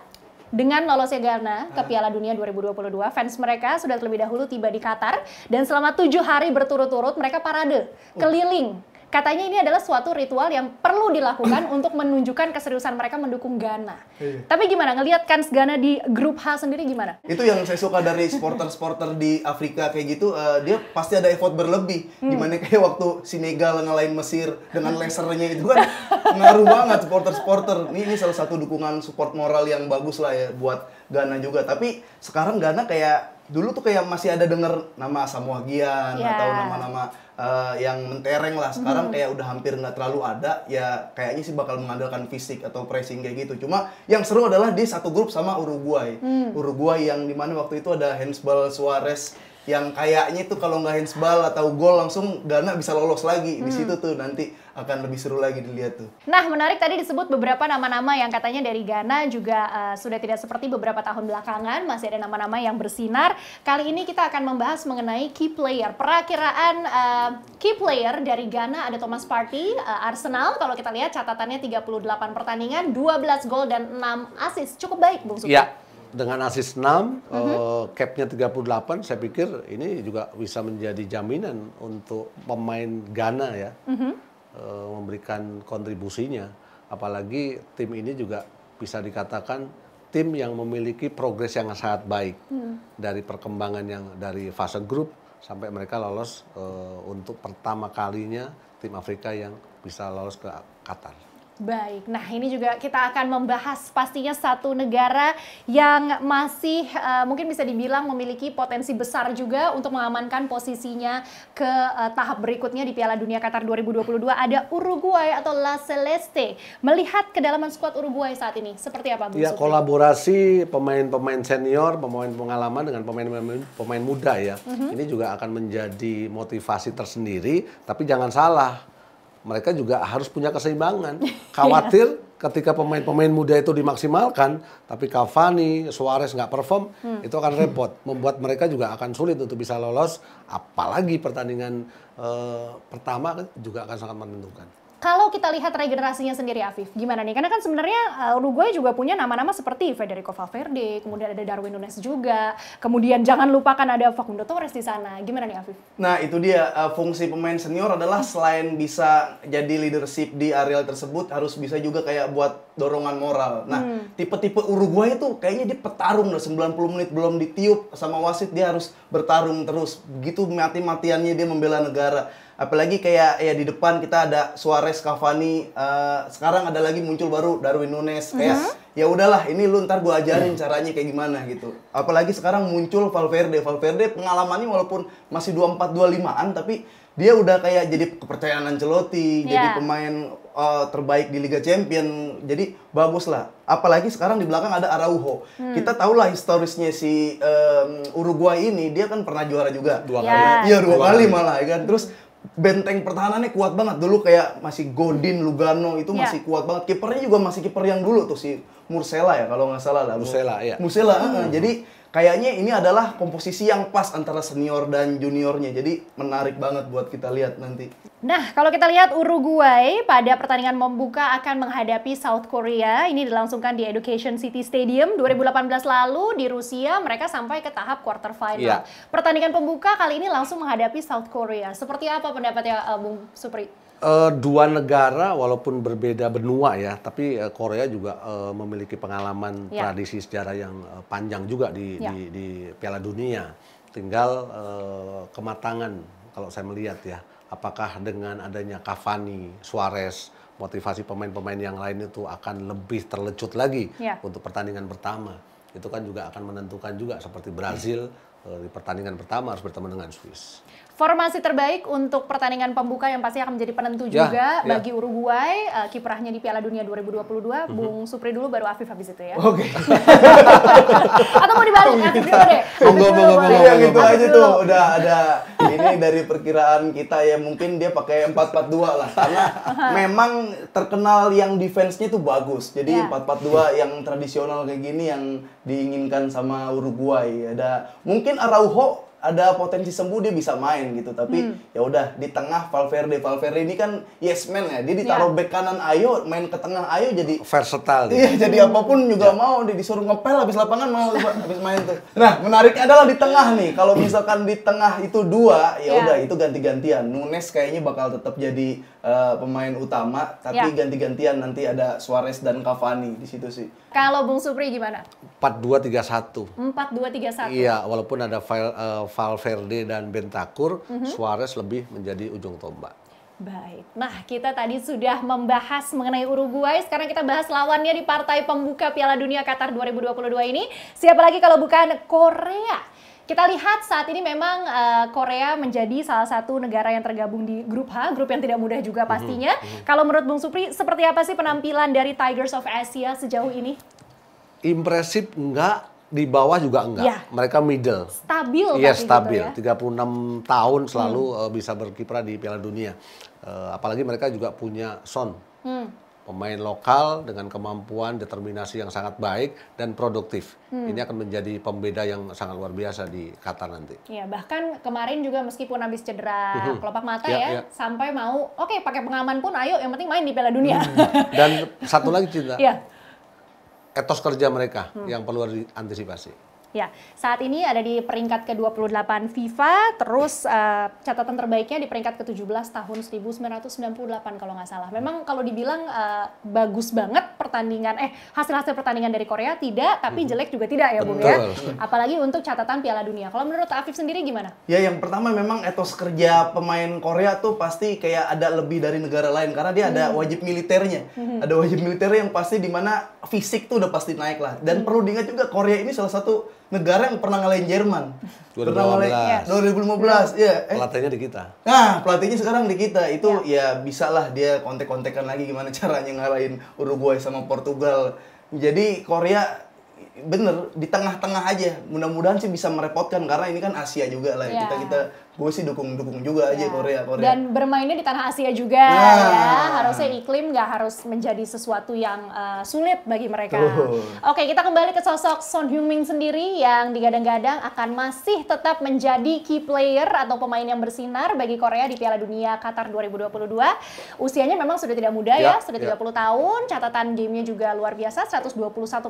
dengan lolosnya Ghana ah. ke Piala Dunia 2022, fans mereka sudah terlebih dahulu tiba di Qatar dan selama tujuh hari berturut-turut mereka parade oh. keliling Katanya ini adalah suatu ritual yang perlu dilakukan untuk menunjukkan keseriusan mereka mendukung Ghana. Iya. Tapi gimana ngelihat kans Ghana di grup H sendiri gimana? Itu yang saya suka dari supporter-supporter di Afrika kayak gitu, uh, dia pasti ada effort berlebih. Hmm. Gimana kayak waktu Senegal ngelain Mesir dengan lasernya itu kan ngaruh banget supporter-supporter. Ini, ini salah satu dukungan support moral yang bagus lah ya buat gana juga tapi sekarang gana kayak dulu tuh kayak masih ada denger nama Samoa Gian yeah. atau nama-nama uh, yang mentereng lah sekarang kayak udah hampir nggak terlalu ada ya kayaknya sih bakal mengandalkan fisik atau pressing kayak gitu cuma yang seru adalah di satu grup sama Uruguay mm. Uruguay yang dimana waktu itu ada Hansbal Suarez yang kayaknya tuh kalau nggak handsball atau gol langsung Ghana bisa lolos lagi. Hmm. Di situ tuh nanti akan lebih seru lagi dilihat tuh. Nah, menarik tadi disebut beberapa nama-nama yang katanya dari Ghana juga uh, sudah tidak seperti beberapa tahun belakangan, masih ada nama-nama yang bersinar. Kali ini kita akan membahas mengenai key player. Perakiraan uh, key player dari Ghana ada Thomas Partey, uh, Arsenal kalau kita lihat catatannya 38 pertandingan, 12 gol dan 6 assist. Cukup baik Bung Supi. Ya, dengan asis 6, uh-huh. uh, capnya 38, saya pikir ini juga bisa menjadi jaminan untuk pemain Ghana ya, uh-huh. memberikan kontribusinya. Apalagi tim ini juga bisa dikatakan tim yang memiliki progres yang sangat baik hmm. dari perkembangan yang dari fase grup sampai mereka lolos uh, untuk pertama kalinya tim Afrika yang bisa lolos ke Qatar. Baik, nah ini juga kita akan membahas pastinya satu negara yang masih uh, mungkin bisa dibilang memiliki potensi besar juga untuk mengamankan posisinya ke uh, tahap berikutnya di Piala Dunia Qatar 2022 ada Uruguay atau La Celeste. Melihat kedalaman skuad Uruguay saat ini seperti apa Bu? Ya, kolaborasi pemain-pemain senior, pemain pengalaman dengan pemain-pemain pemain muda ya. Uh mhm. -huh. Ini juga akan menjadi motivasi tersendiri, tapi jangan salah mereka juga harus punya keseimbangan. Khawatir ketika pemain-pemain muda itu dimaksimalkan, tapi Cavani, Suarez nggak perform, hmm. itu akan repot, membuat mereka juga akan sulit untuk bisa lolos. Apalagi pertandingan uh, pertama kan juga akan sangat menentukan kalau kita lihat regenerasinya sendiri Afif, gimana nih? Karena kan sebenarnya eh, Uruguay juga punya nama-nama seperti Federico Valverde, kemudian ada Darwin Nunes juga, kemudian jangan lupakan ada Facundo Torres di sana. Gimana nih Afif? Nah itu dia, eh, fungsi pemain senior adalah selain bisa jadi leadership di areal tersebut, harus bisa juga kayak buat dorongan moral. Nah, tipe hmm. tipe-tipe Uruguay itu kayaknya dia petarung loh, 90 menit belum ditiup sama wasit, dia harus bertarung terus. Begitu mati-matiannya dia membela negara apalagi kayak ya di depan kita ada Suarez, Cavani, uh, sekarang ada lagi muncul baru Darwin Nunes kayak uh-huh. ya udahlah ini lu ntar gua ajarin caranya kayak gimana gitu. Apalagi sekarang muncul Valverde, Valverde pengalamannya walaupun masih dua empat dua an tapi dia udah kayak jadi kepercayaan Ancelotti, yeah. jadi iya. pemain uh, terbaik di Liga Champion. Jadi bagus lah. Apalagi sekarang di belakang ada Araujo. Hmm. Kita lah historisnya si um, Uruguay ini, dia kan pernah juara juga. Dua kali. Iya, iya dua, dua kali malah ya kan. Terus benteng pertahanannya kuat banget dulu kayak masih Godin, Lugano itu ya. masih kuat banget. Kipernya juga masih kiper yang dulu tuh si Mursela ya kalau nggak salah lah. Mursela ya. Mursela. Hmm. Jadi kayaknya ini adalah komposisi yang pas antara senior dan juniornya. Jadi menarik banget buat kita lihat nanti. Nah, kalau kita lihat Uruguay pada pertandingan membuka akan menghadapi South Korea. Ini dilangsungkan di Education City Stadium 2018 lalu di Rusia mereka sampai ke tahap quarter final. Yeah. Pertandingan pembuka kali ini langsung menghadapi South Korea. Seperti apa pendapatnya eh, Bung Supri? Uh, dua negara walaupun berbeda benua ya, tapi uh, Korea juga uh, memiliki pengalaman yeah. tradisi sejarah yang uh, panjang juga di, yeah. di, di Piala Dunia. Tinggal uh, kematangan kalau saya melihat ya, apakah dengan adanya Cavani, Suarez, motivasi pemain-pemain yang lain itu akan lebih terlecut lagi yeah. untuk pertandingan pertama. Itu kan juga akan menentukan juga seperti Brazil uh, di pertandingan pertama harus bertemu dengan Swiss. Formasi terbaik untuk pertandingan pembuka yang pasti akan menjadi penentu ya, juga ya. bagi Uruguay uh, kiprahnya di Piala Dunia 2022. Mm -hmm. Bung Supri dulu baru Afif habis itu ya. Oke. Okay. Atau mau dibalik Afif dulu deh. tunggu tunggu Yang itu aja tuh udah ada ini dari perkiraan kita ya mungkin dia pakai 442 lah karena memang terkenal yang defense-nya tuh bagus. Jadi yeah. Iya. 442 yang tradisional kayak gini yang diinginkan sama Uruguay. Ada mungkin Araujo ada potensi sembuh dia bisa main gitu tapi hmm. ya udah di tengah Valverde Valverde ini kan yes man ya dia ditaruh yeah. back kanan ayo main ke tengah ayo jadi versatile iya gitu. jadi apapun juga yeah. mau dia disuruh ngepel habis lapangan mau habis main tuh nah menariknya adalah di tengah nih kalau misalkan di tengah itu dua ya, ya. udah yeah. itu ganti-gantian Nunes kayaknya bakal tetap jadi uh, pemain utama tapi yeah. ganti-gantian nanti ada Suarez dan Cavani di situ sih kalau Bung Supri gimana empat dua tiga satu empat dua tiga satu iya walaupun ada file uh, Valverde dan Bentakur, mm -hmm. Suarez lebih menjadi ujung tombak. Baik, nah kita tadi sudah membahas mengenai Uruguay, sekarang kita bahas lawannya di partai pembuka Piala Dunia Qatar 2022 ini. Siapa lagi kalau bukan Korea? Kita lihat saat ini memang uh, Korea menjadi salah satu negara yang tergabung di grup H, grup yang tidak mudah juga pastinya. Mm -hmm. Kalau menurut Bung Supri, seperti apa sih penampilan dari Tigers of Asia sejauh ini? Impresif enggak, di bawah juga enggak. Ya. Mereka middle. Stabil. Iya gitu stabil. Gitu ya? 36 tahun selalu hmm. uh, bisa berkiprah di Piala Dunia. Uh, apalagi mereka juga punya Son, hmm. pemain lokal dengan kemampuan determinasi yang sangat baik dan produktif. Hmm. Ini akan menjadi pembeda yang sangat luar biasa di Qatar nanti. Iya bahkan kemarin juga meskipun habis cedera hmm. kelopak mata ya, ya, ya sampai mau oke okay, pakai pengaman pun ayo yang penting main di Piala Dunia. Hmm. Dan satu lagi cinta. ya etos kerja mereka hmm. yang perlu diantisipasi. Ya, saat ini ada di peringkat ke-28 FIFA, terus uh, catatan terbaiknya di peringkat ke-17 tahun 1998 kalau nggak salah. Memang kalau dibilang uh, bagus banget pertandingan, eh hasil-hasil pertandingan dari Korea tidak, tapi mhm. jelek juga tidak ya Bung ya. Apalagi untuk catatan Piala Dunia. Kalau menurut Afif sendiri gimana? Ya yang pertama memang etos kerja pemain Korea tuh pasti kayak ada lebih dari negara lain karena dia ada mhm. wajib militernya. Mhm. Ada wajib militernya yang pasti dimana fisik tuh udah pasti naik lah. Dan perlu diingat juga Korea ini salah satu negara yang pernah ngalahin Jerman. 2015. Pernah ngalahin ya. 2015. Iya. Eh. Pelatihnya di kita. Nah, pelatihnya sekarang di kita. Itu ya, ya bisalah dia kontek-kontekan lagi gimana caranya ngalahin Uruguay sama Portugal. Jadi Korea bener di tengah-tengah aja mudah-mudahan sih bisa merepotkan karena ini kan Asia juga lah yeah. Ya. kita kita gue sih dukung-dukung juga aja ya. Korea Korea dan bermainnya di tanah Asia juga nah. ya harusnya iklim nggak harus menjadi sesuatu yang uh, sulit bagi mereka oke kita kembali ke sosok Son Heung-min sendiri yang digadang-gadang akan masih tetap menjadi key player atau pemain yang bersinar bagi Korea di Piala Dunia Qatar 2022 usianya memang sudah tidak muda yeah. ya sudah yeah. 30 tahun catatan gamenya juga luar biasa 121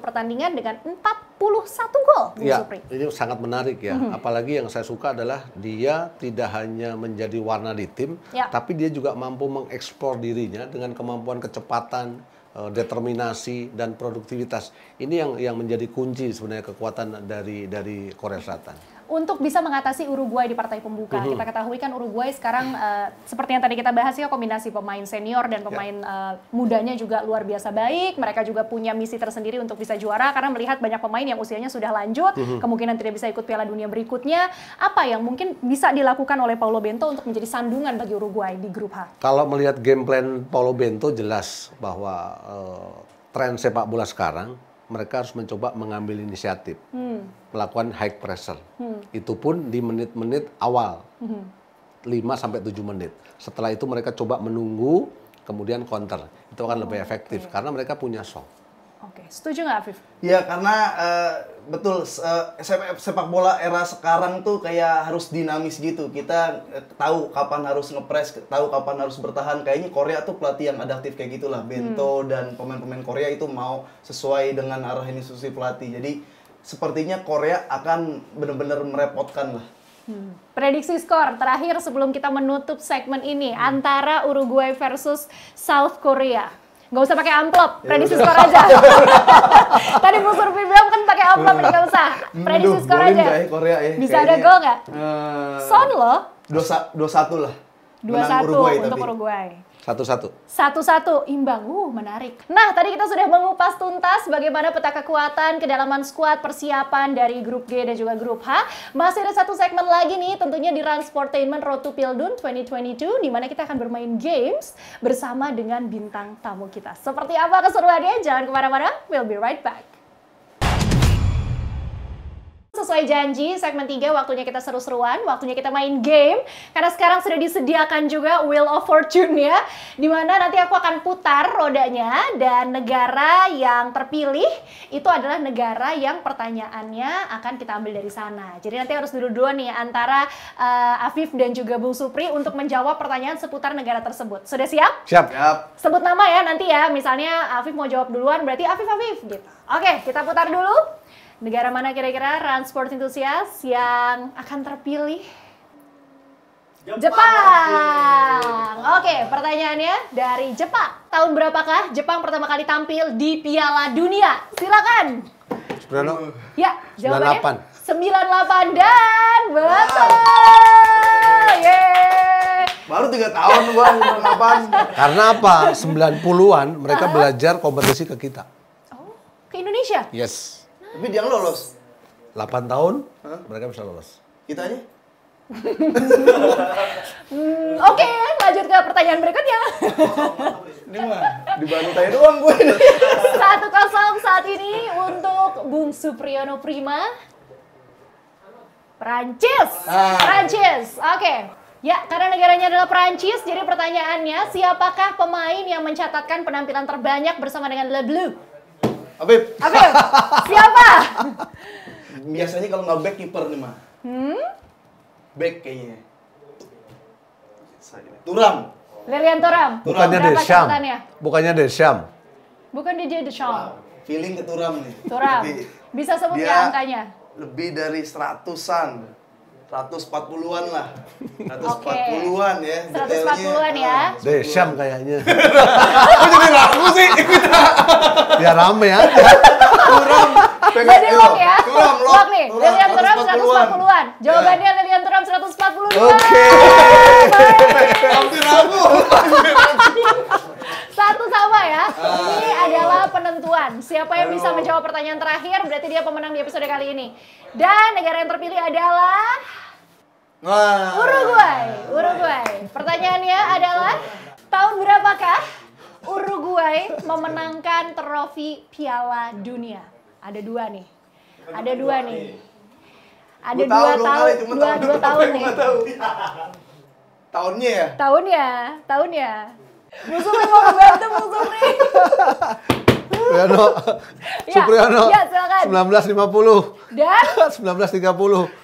pertandingan dengan 41 gol. Iya, ini sangat menarik ya. Mm -hmm. Apalagi yang saya suka adalah dia tidak hanya menjadi warna di tim, ya. tapi dia juga mampu mengekspor dirinya dengan kemampuan kecepatan, eh, determinasi dan produktivitas. Ini yang yang menjadi kunci sebenarnya kekuatan dari dari Korea Selatan untuk bisa mengatasi Uruguay di partai pembuka. Uhum. Kita ketahui kan Uruguay sekarang uh, seperti yang tadi kita bahas ya kombinasi pemain senior dan ya. pemain yeah. uh, mudanya juga luar biasa baik. Mereka juga punya misi tersendiri untuk bisa juara karena melihat banyak pemain yang usianya sudah lanjut, uhum. kemungkinan tidak bisa ikut Piala Dunia berikutnya. Apa yang mungkin bisa dilakukan oleh Paulo Bento untuk menjadi sandungan bagi Uruguay di grup H? Kalau melihat game plan Paulo Bento jelas bahwa uh, tren sepak bola sekarang mereka harus mencoba mengambil inisiatif, hmm. melakukan high pressure. Hmm. Itu pun di menit-menit awal, hmm. 5 sampai 7 menit. Setelah itu mereka coba menunggu, kemudian counter. Itu akan oh, lebih efektif okay. karena mereka punya soft. Setuju nggak, Afif? Ya karena uh, betul uh, sepak, bola era sekarang tuh kayak harus dinamis gitu. Kita eh, tahu kapan harus ngepres, tahu kapan harus bertahan. Kayaknya Korea tuh pelatih yang adaptif kayak gitulah. Hmm. Bento hmm. dan pemain-pemain Korea itu mau sesuai dengan arah institusi pelatih. Jadi sepertinya Korea akan benar-benar merepotkan lah. Hmm. Prediksi skor terakhir sebelum kita menutup segmen ini hmm. antara Uruguay versus South Korea. Gak usah pakai amplop, prediksi ya skor aja. Tadi Bu Surfi bilang kan pakai amplop, iya. ini gak usah. Prediksi hmm, skor aja. Ya, Korea ya. Bisa Kayaknya, ada ya? gol nggak? Uh, Son lo? Dosa, dua satu lah. Dua satu untuk tapi. Uruguay. Satu-satu. Satu-satu, imbang. Uh, menarik. Nah, tadi kita sudah mengupas tuntas bagaimana peta kekuatan, kedalaman skuad, persiapan dari grup G dan juga grup H. Masih ada satu segmen lagi nih, tentunya di Transportainment Road to Pildun 2022, di mana kita akan bermain games bersama dengan bintang tamu kita. Seperti apa keseruannya? Jangan kemana-mana, we'll be right back. Sesuai janji, segmen 3 waktunya kita seru-seruan, waktunya kita main game. Karena sekarang sudah disediakan juga Wheel of Fortune ya, dimana nanti aku akan putar rodanya dan negara yang terpilih itu adalah negara yang pertanyaannya akan kita ambil dari sana. Jadi nanti harus dulu dua nih antara uh, Afif dan juga Bung Supri untuk menjawab pertanyaan seputar negara tersebut. Sudah siap? Siap. siap. Sebut nama ya nanti ya, misalnya Afif mau jawab duluan berarti Afif Afif gitu. Oke, kita putar dulu. Negara mana kira-kira transport entusias yang akan terpilih? Jepang. Jepang. Oke, pertanyaannya dari Jepang. Tahun berapakah Jepang pertama kali tampil di Piala Dunia? Silakan. 90. Ya, jawabannya 98. 98 dan betul. Wow. Baru tiga tahun gua 98. Karena apa? 90-an mereka belajar kompetisi ke kita. Oh, ke Indonesia? Yes. Tapi dia yang lolos. 8 tahun, Hah? mereka bisa lolos. Kita aja? hmm, Oke, okay, lanjut ke pertanyaan berikutnya. Ini mah dibantu doang gue. Satu kosong saat ini untuk Bung Supriyono Prima. Perancis. Ah. Perancis. Oke. Okay. Ya, karena negaranya adalah Perancis, jadi pertanyaannya siapakah pemain yang mencatatkan penampilan terbanyak bersama dengan Le Bleu Abib. Abib. Siapa? Biasanya kalau nggak back keeper nih mah. Hmm? Back kayaknya. Turam. Lilian Turam. Bukannya Desham. Bukannya Desham. Bukan DJ Desham. Wow. Feeling ke Turam nih. Turam. Bisa sebut ya angkanya? Lebih dari seratusan. 140-an lah. 140-an ya. 140-an ya. Desham kayaknya. Kok jadi ngaku sih? Biar ya, rame aja. Ya. Turam. Tadi lock ya. Kurang lock. Lock nih. Lilian Turam 140-an. Jawabannya ya. Lilian Turam 140 Oke. Hampir aku. Satu sama ya. Ah. Ini adalah penentuan. Siapa yang bisa menjawab pertanyaan terakhir berarti dia pemenang di episode kali ini. Dan negara yang terpilih adalah Uruguay. Uruguay. Pertanyaannya adalah tahun berapakah Uruguay memenangkan trofi Piala Dunia? Ada dua nih. Ada dua nih. Ada dua tahun, dua, dua tahun nih. Tahunnya ya? Tahunnya, tahunnya. Bung mau membantu Supri. Supriyono. ya, Supriyono. Ya, silakan. 1950. Dan 1930.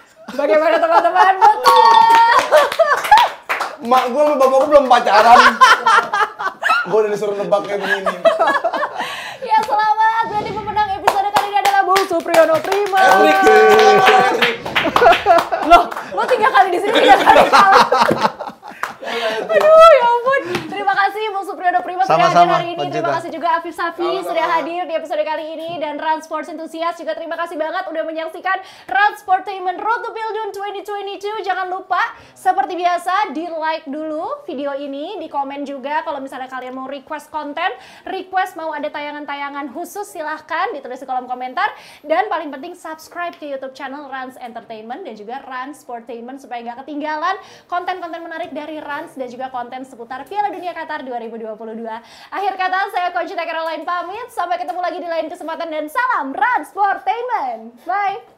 Bagaimana teman-teman? Betul. Mak gue sama bapak gue belum pacaran. gue udah disuruh nebak kayak begini. ya selamat. Jadi pemenang episode kali ini adalah Bung Supriyono Prima. Erik. Loh, lo tiga kali di sini tiga kali kalah. Aduh, ya ampun kasih Bung Supriyono Prima sudah hadir hari ini. Terima kasih juga Afif Safi sudah hadir di episode kali ini dan Transport Enthusiast juga terima kasih banget udah menyaksikan Transportainment Road to Pilgrim 2022. Jangan lupa seperti biasa di like dulu video ini, di komen juga kalau misalnya kalian mau request konten, request mau ada tayangan-tayangan khusus silahkan ditulis di kolom komentar dan paling penting subscribe ke YouTube channel Rans Entertainment dan juga Rans Sportainment supaya nggak ketinggalan konten-konten menarik dari Rans dan juga konten seputar Piala Dunia Qatar Qatar 2022. Akhir kata saya Coach Caroline pamit. Sampai ketemu lagi di lain kesempatan dan salam Transportainment. Bye.